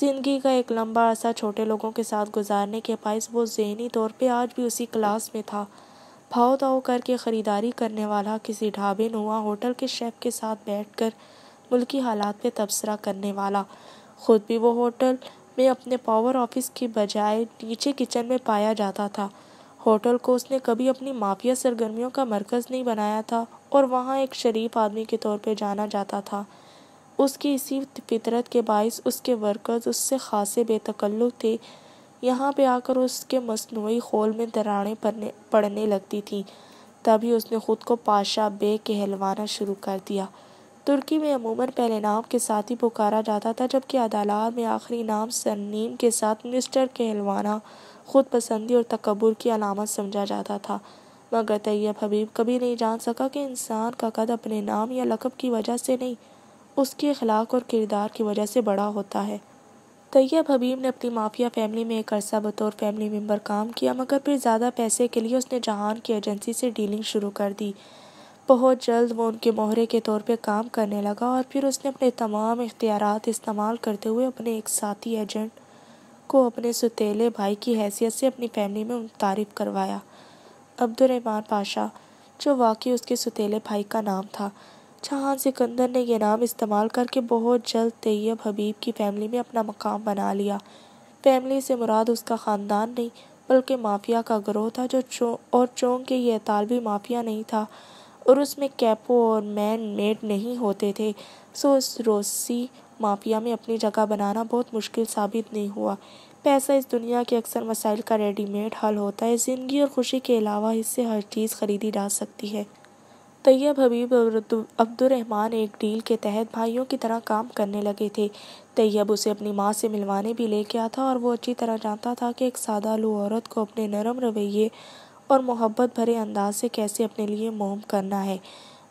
ज़िंदगी का एक लंबा अरसा छोटे लोगों के साथ गुजारने के बायस वो जहनी तौर पर आज भी उसी क्लास में था भाव ताव करके ख़रीदारी करने वाला किसी ढाबे नुमा होटल के शेफ़ के साथ बैठकर मुल्की हालात पे तबसरा करने वाला ख़ुद भी वो होटल में अपने पावर ऑफिस की बजाय नीचे किचन में पाया जाता था होटल को उसने कभी अपनी माफिया सरगर्मियों का मरकज़ नहीं बनाया था और वहाँ एक शरीफ आदमी के तौर पर जाना जाता था उसकी इसी फितरत के बायस उसके वर्कर्स उससे खासे बेतकल्लु थे यहाँ पे आकर उसके मसनू खोल में दरारें पड़ने पड़ने लगती थी तभी उसने ख़ुद को पाशा बे कहलवाना शुरू कर दिया तुर्की में अमूमन पहले नाम के साथ ही पुकारा जाता था जबकि अदालत में आखिरी नाम सरनीम के साथ मिस्टर कहलवाना खुद पसंदी और तकबर की अलामत समझा जाता था मगर तैयब हबीब कभी नहीं जान सका कि इंसान का कद अपने नाम या लकब की वजह से नहीं उसके अखलाक और किरदार की वजह से बड़ा होता है तैयब हबीब ने अपनी माफिया फैमिली में एक अरसा बतौर फैमिली मेम्बर काम किया मगर फिर ज़्यादा पैसे के लिए उसने जहान की एजेंसी से डीलिंग शुरू कर दी बहुत जल्द वो उनके मोहरे के तौर पे काम करने लगा और फिर उसने अपने तमाम इख्तियार इस्तेमाल करते हुए अपने एक साथी एजेंट को अपने सतीले भाई की हैसियत से अपनी फैमिली में तारीफ करवाया अब्दुलरहमान पाशा जो वाकई उसके सतीले भाई का नाम था जहाँ सिकंदर ने यह नाम इस्तेमाल करके बहुत जल्द तैयब हबीब की फैमिली में अपना मकाम बना लिया फैमिली से मुराद उसका ख़ानदान नहीं बल्कि माफिया का ग्रोह था जो चो और चोंग के ये तालबी माफिया नहीं था और उसमें कैपो और मैन मेड नहीं होते थे सो उस रोसी माफिया में अपनी जगह बनाना बहुत मुश्किल साबित नहीं हुआ पैसा इस दुनिया के अक्सर मसाइल का रेडीमेड हल होता है ज़िंदगी और खुशी के अलावा इससे हर चीज़ खरीदी जा सकती है तैयब हबीब और अब्दुलरहमान एक डील के तहत भाइयों की तरह काम करने लगे थे तैयब उसे अपनी माँ से मिलवाने भी ले गया था और वो अच्छी तरह जानता था कि एक सादा लू औरत को अपने नरम रवैये और मोहब्बत भरे अंदाज से कैसे अपने लिए मोम करना है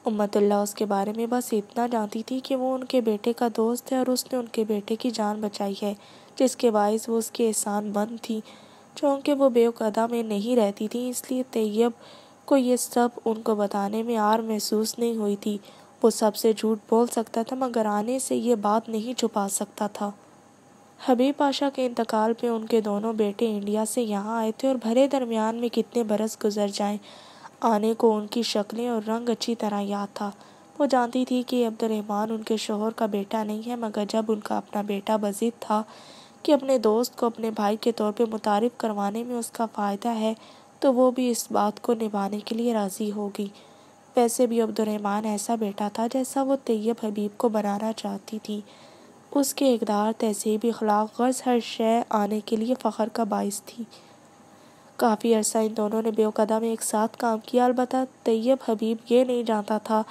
उम्मतुल्ला उसके बारे में बस इतना जानती थी कि वो उनके बेटे का दोस्त है और उसने उनके बेटे की जान बचाई है जिसके बायस वो उसके एहसान बंद थी चूँकि वो बेवकदा में नहीं रहती थी इसलिए तैयब को ये सब उनको बताने में आर महसूस नहीं हुई थी वो सबसे झूठ बोल सकता था मगर आने से ये बात नहीं छुपा सकता था हबीब पाशा के इंतकाल पे उनके दोनों बेटे इंडिया से यहाँ आए थे और भरे दरमियान में कितने बरस गुजर जाएं आने को उनकी शक्लें और रंग अच्छी तरह याद था वो जानती थी कि अब्दुलरहमान उनके शोहर का बेटा नहीं है मगर जब उनका अपना बेटा बजीद था कि अपने दोस्त को अपने भाई के तौर पे मुतारफ़ करवाने में उसका फ़ायदा है तो वो भी इस बात को निभाने के लिए राज़ी होगी वैसे भी अब्दुलरहमान ऐसा बेटा था जैसा वो तैयब हबीब को बनाना चाहती थी उसके इकदार तहसीबी अखलाक गर्ज हर शय आने के लिए फ़ख्र का बायस थी काफ़ी अरसा इन दोनों ने बेवकदा में एक साथ काम किया अलबत् तैयब हबीब ये नहीं जानता था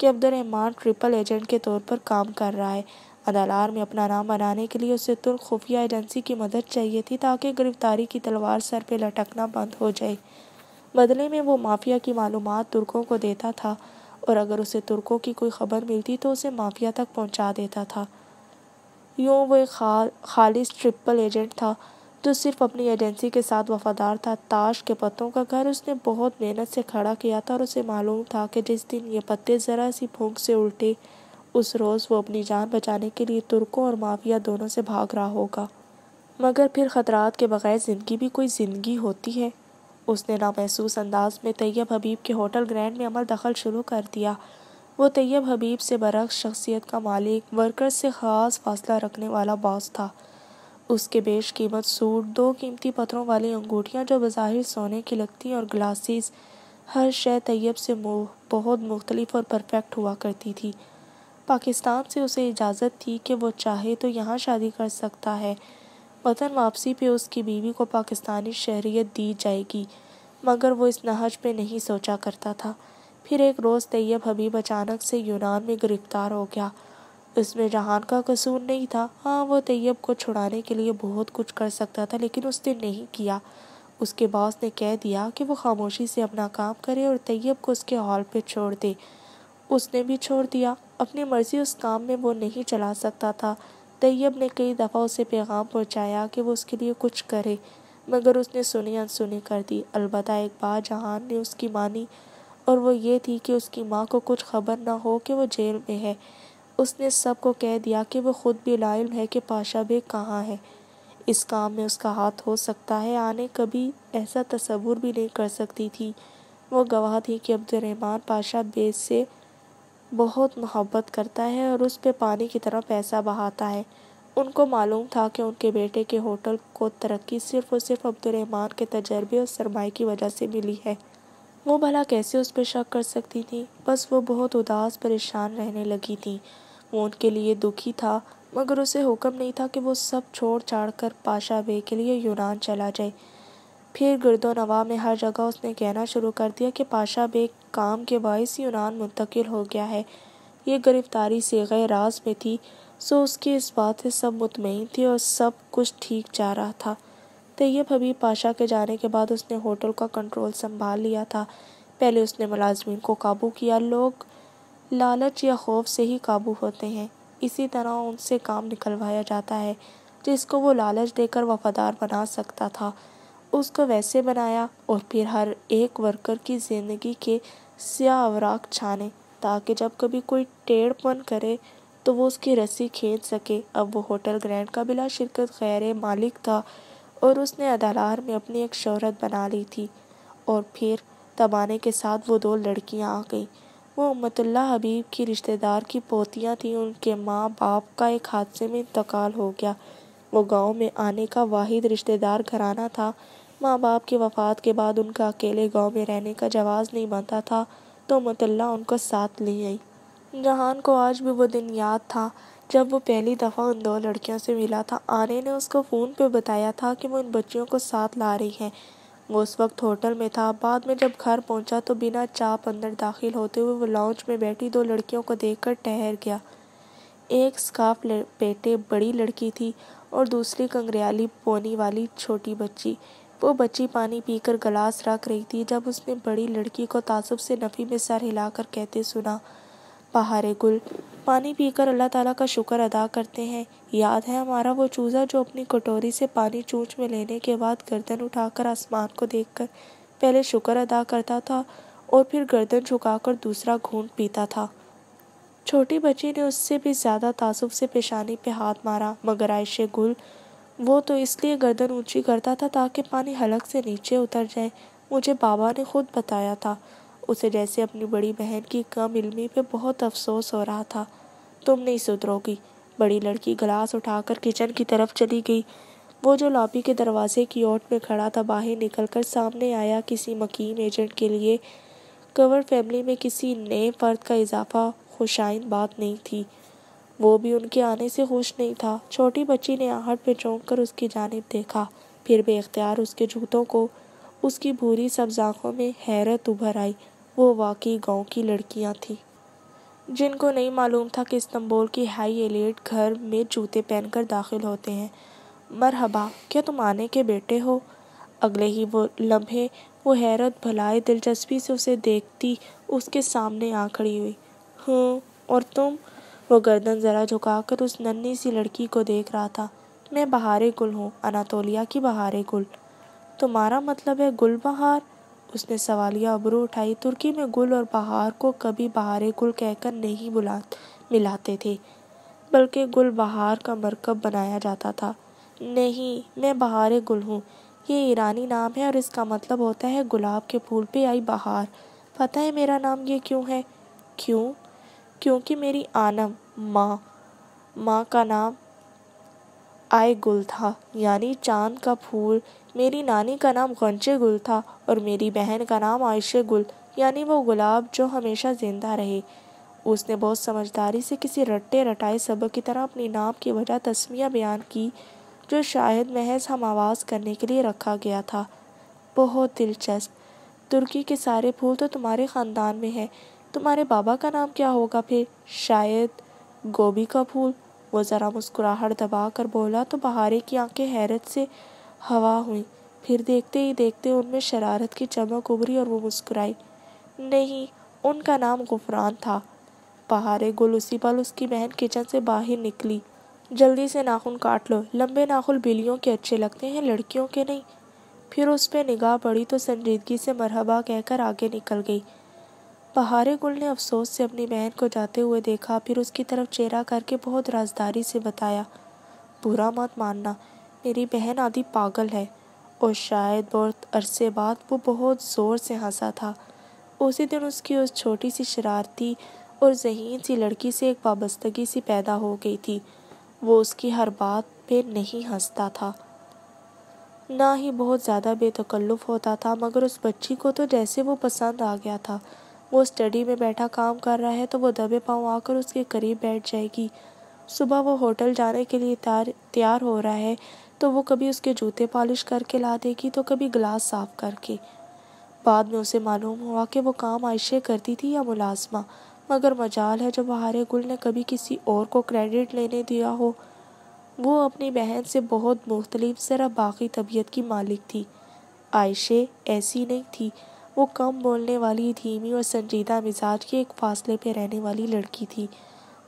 कि अब्दुलरहमान ट्रिपल एजेंट के तौर पर काम कर रहा है अदालार में अपना नाम बनाने के लिए उसे तुर्क खुफिया एजेंसी की मदद चाहिए थी ताकि गिरफ्तारी की तलवार सर पर लटकना बंद हो जाए बदले में वो माफिया की मालूम तुर्कों को देता था और अगर उसे तुर्कों की कोई खबर मिलती तो उसे माफिया तक पहुंचा देता था यूँ वो एक खाल खालिश ट्रिपल एजेंट था जो सिर्फ अपनी एजेंसी के साथ वफादार था ताश के पत्तों का घर उसने बहुत मेहनत से खड़ा किया था और उसे मालूम था कि जिस दिन ये पत्ते ज़रा सी भूख से उल्टे उस रोज़ वो अपनी जान बचाने के लिए तुर्कों और माफिया दोनों से भाग रहा होगा मगर फिर ख़तरात के बगैर ज़िंदगी भी कोई ज़िंदगी होती है उसने नामहसूस अंदाज में तैयब हबीब के होटल ग्रैंड में अमल दखल शुरू कर दिया वो तैयब हबीब से बरक्स शख्सियत का मालिक वर्कर्स से ख़ास फासला रखने वाला बॉस था उसके बेश कीमत सूट दो कीमती पत्थरों वाली अंगूठियाँ जो बाहिर सोने की लगती और ग्लासेस हर शय तैयब से बहुत मुख्तलिफ और परफेक्ट हुआ करती थी पाकिस्तान से उसे इजाज़त थी कि वो चाहे तो यहाँ शादी कर सकता है वतन वापसी पे उसकी बीवी को पाकिस्तानी शहरीत दी जाएगी मगर वो इस नहज पे नहीं सोचा करता था फिर एक रोज़ तैयब हबीब अचानक से यूनान में गिरफ्तार हो गया इसमें जहान का कसूर नहीं था हाँ वो तैयब को छुड़ाने के लिए बहुत कुछ कर सकता था लेकिन उसने नहीं किया उसके बॉस ने कह दिया कि वो खामोशी से अपना काम करे और तैयब को उसके हॉल पर छोड़ दे उसने भी छोड़ दिया अपनी मर्जी उस काम में वो नहीं चला सकता था तैयब ने कई दफ़ा उसे पैगाम पहुंचाया कि वो उसके लिए कुछ करे मगर उसने सुनी अनसुनी कर दी अलबत् एक बार जहान ने उसकी मानी और वो ये थी कि उसकी माँ को कुछ खबर ना हो कि वो जेल में है उसने सबको कह दिया कि वो ख़ुद भी लाइल है कि पाशा भी कहाँ है इस काम में उसका हाथ हो सकता है आने कभी ऐसा तस्वूर भी नहीं कर सकती थी वो गवाह थी कि अब्दुलरहमान पाशा बेस से बहुत मोहब्बत करता है और उस पर पानी की तरह पैसा बहाता है उनको मालूम था कि उनके बेटे के होटल को तरक्की सिर्फ और सिर्फ अब्दुलरहमान के तजर्बे और सरमाए की वजह से मिली है वो भला कैसे उस पर शक कर सकती थी बस वो बहुत उदास परेशान रहने लगी थी वो उनके लिए दुखी था मगर उसे हुक्म नहीं था कि वो सब छोड़ छाड़ कर पाशा बे के लिए यूनान चला जाए फिर नवा में हर जगह उसने कहना शुरू कर दिया कि पाशा बेग काम के बायस यूनान मुंतकिल हो गया है ये गिरफ्तारी से गए रास में थी सो उसकी इस बात से सब मुतमिन थे और सब कुछ ठीक जा रहा था तैयब हबीब पाशा के जाने के बाद उसने होटल का कंट्रोल संभाल लिया था पहले उसने मुलाजमीन को काबू किया लोग लालच या खौफ से ही काबू होते हैं इसी तरह उनसे काम निकलवाया जाता है जिसको वो लालच देकर वफादार बना सकता था उसको वैसे बनाया और फिर हर एक वर्कर की ज़िंदगी के स्या अवराग छाने ताकि जब कभी कोई टेढ़पन करे तो वो उसकी रस्सी खींच सके अब वो होटल ग्रैंड का बिला शिरकत खैर मालिक था और उसने अदालार में अपनी एक शहरत बना ली थी और फिर तबाने के साथ वो दो लड़कियां आ गईं वो अम्मतुल्ला हबीब की रिश्तेदार की पोतियाँ थीं उनके माँ बाप का एक हादसे में इंतकाल हो गया वो गांव में आने का वाहिद रिश्तेदार घराना था माँ बाप की वफ़ात के बाद उनका अकेले गांव में रहने का जवाज़ नहीं बनता था तो मतल्ला उनको साथ ले आई जहान को आज भी वो दिन याद था जब वो पहली दफ़ा उन दो लड़कियों से मिला था आने ने उसको फ़ोन पे बताया था कि वो उन बच्चियों को साथ ला रही हैं वो उस वक्त होटल में था बाद में जब घर पहुंचा तो बिना चाप अंदर दाखिल होते हुए वो लॉन्च में बैठी दो लड़कियों को देखकर ठहर गया एक स्काफ पेटे बड़ी लड़की थी और दूसरी कंगरियाली पोनी वाली छोटी बच्ची वो बच्ची पानी पीकर गिलास रख रही थी जब उसने बड़ी लड़की को तासुब से नफ़ी में सर हिलाकर कहते सुना बहार गुल पानी पीकर अल्लाह ताला का शुक्र अदा करते हैं याद है हमारा वो चूज़ा जो अपनी कटोरी से पानी चूँच में लेने के बाद गर्दन उठाकर आसमान को देखकर पहले शुक्र अदा करता था और फिर गर्दन झुकाकर दूसरा घूंट पीता था छोटी बच्ची ने उससे भी ज़्यादा तासुब से पेशानी पे हाथ मारा मगर आयशे गुल वो तो इसलिए गर्दन ऊंची करता था ताकि पानी हलक से नीचे उतर जाए मुझे बाबा ने खुद बताया था उसे जैसे अपनी बड़ी बहन की कम इलमी पे बहुत अफसोस हो रहा था तुम नहीं सुधरोगी बड़ी लड़की गिलास उठाकर किचन की तरफ चली गई वो जो लॉबी के दरवाजे की ओट में खड़ा था बाहर निकलकर सामने आया किसी मकीम एजेंट के लिए कवर फैमिली में किसी नए फर्द का इजाफा खुशाइन बात नहीं थी वो भी उनके आने से खुश नहीं था छोटी बच्ची ने आहट पर चौंक कर उसकी जानब देखा फिर बेख्तियार उसके जूतों को उसकी भूरी सब्ज में हैरत उभर आई वो वाकई गांव की लड़कियां थीं जिनको नहीं मालूम था कि इस्तंबोल की हाई एलिट घर में जूते पहनकर दाखिल होते हैं मरहबा क्या तुम आने के बेटे हो अगले ही वो लम्हे वो हैरत भलाए दिलचस्पी से उसे देखती उसके सामने आ खड़ी हुई हूँ और तुम वो गर्दन ज़रा झुकाकर उस नन्ही सी लड़की को देख रहा था मैं बहारे गुल हूँ अनातोलिया की बहारे गुल तुम्हारा मतलब है गुल बहार उसने सवालिया अबरू उठाई तुर्की में गुल और बहार को कभी बहारे गुल कहकर नहीं बुला मिलाते थे बल्कि गुल बहार का मरकब बनाया जाता था नहीं मैं बहार गुल हूँ ये ईरानी नाम है और इसका मतलब होता है गुलाब के फूल पे आई बहार पता है मेरा नाम ये क्यों है क्यों क्योंकि मेरी आनम माँ माँ का नाम आय गुल था यानी चांद का फूल मेरी नानी का नाम गंचे गुल था और मेरी बहन का नाम आयशे गुल यानी वो गुलाब जो हमेशा जिंदा रहे उसने बहुत समझदारी से किसी रट्टे रटाए सबक की तरह अपनी नाम की वजह तस्मिया बयान की जो शायद महज हम आवाज़ करने के लिए रखा गया था बहुत दिलचस्प तुर्की के सारे फूल तो तुम्हारे ख़ानदान में हैं तुम्हारे बाबा का नाम क्या होगा फिर शायद गोभी का फूल वो ज़रा मुस्कुराहट दबा कर बोला तो बहारे की आंखें हैरत से हवा हुई फिर देखते ही देखते उनमें शरारत की चमक उभरी और वो मुस्कुराई नहीं उनका नाम गुफरान था बहारे गुल उसी पल उसकी बहन किचन से बाहर निकली जल्दी से नाखून काट लो लंबे नाखून बिलियों के अच्छे लगते हैं लड़कियों के नहीं फिर उस पर निगाह पड़ी तो संजीदगी से मरहबा कहकर आगे निकल गई गुल ने अफसोस से अपनी बहन को जाते हुए देखा फिर उसकी तरफ चेहरा करके बहुत राजदारी से बताया बुरा मत मानना मेरी बहन आधी पागल है और शायद बहुत अरसे बाद वो बहुत ज़ोर से हंसा था उसी दिन उसकी उस छोटी सी शरारती और जहीन सी लड़की से एक वाबस्तगी सी पैदा हो गई थी वो उसकी हर बात पे नहीं हंसता था ना ही बहुत ज़्यादा बेतकल्लुफ़ होता था मगर उस बच्ची को तो जैसे वो पसंद आ गया था वो स्टडी में बैठा काम कर रहा है तो वो दबे पाँव आकर उसके करीब बैठ जाएगी सुबह वो होटल जाने के लिए तैयार तैयार हो रहा है तो वो कभी उसके जूते पॉलिश करके ला देगी तो कभी गिलास साफ करके बाद में उसे मालूम हुआ कि वो काम आयशे करती थी या मुलाजमा मगर मजाल है जब बहारे गुल ने कभी किसी और को क्रेडिट लेने दिया हो वो अपनी बहन से बहुत मुख्तलिफ ज़रा बाकी तबीयत की मालिक थी आयशे ऐसी नहीं थी वो कम बोलने वाली धीमी और संजीदा मिजाज की एक फासले पे रहने वाली लड़की थी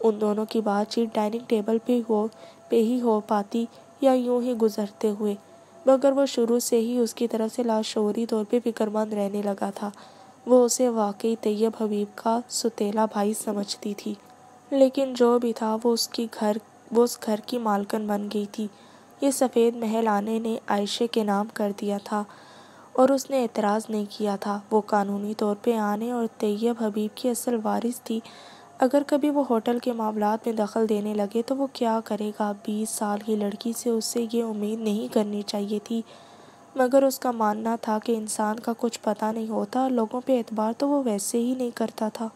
उन दोनों की बातचीत डाइनिंग टेबल पे हो पे ही हो पाती या यूं ही गुजरते हुए मगर वो शुरू से ही उसकी तरफ से लाशोरी तौर पे फिक्रमंद रहने लगा था वो उसे वाकई तैयब हबीब का सुतेला भाई समझती थी लेकिन जो भी था वो उसकी घर वो उस घर की मालकन बन गई थी ये सफ़ेद महल आने ने आयशे के नाम कर दिया था और उसने एतराज़ नहीं किया था वो कानूनी तौर पे आने और तैयब हबीब की असल वारिस थी अगर कभी वो होटल के मामलों में दखल देने लगे तो वो क्या करेगा बीस साल की लड़की से उससे ये उम्मीद नहीं करनी चाहिए थी मगर उसका मानना था कि इंसान का कुछ पता नहीं होता और लोगों पे एतबार तो वो वैसे ही नहीं करता था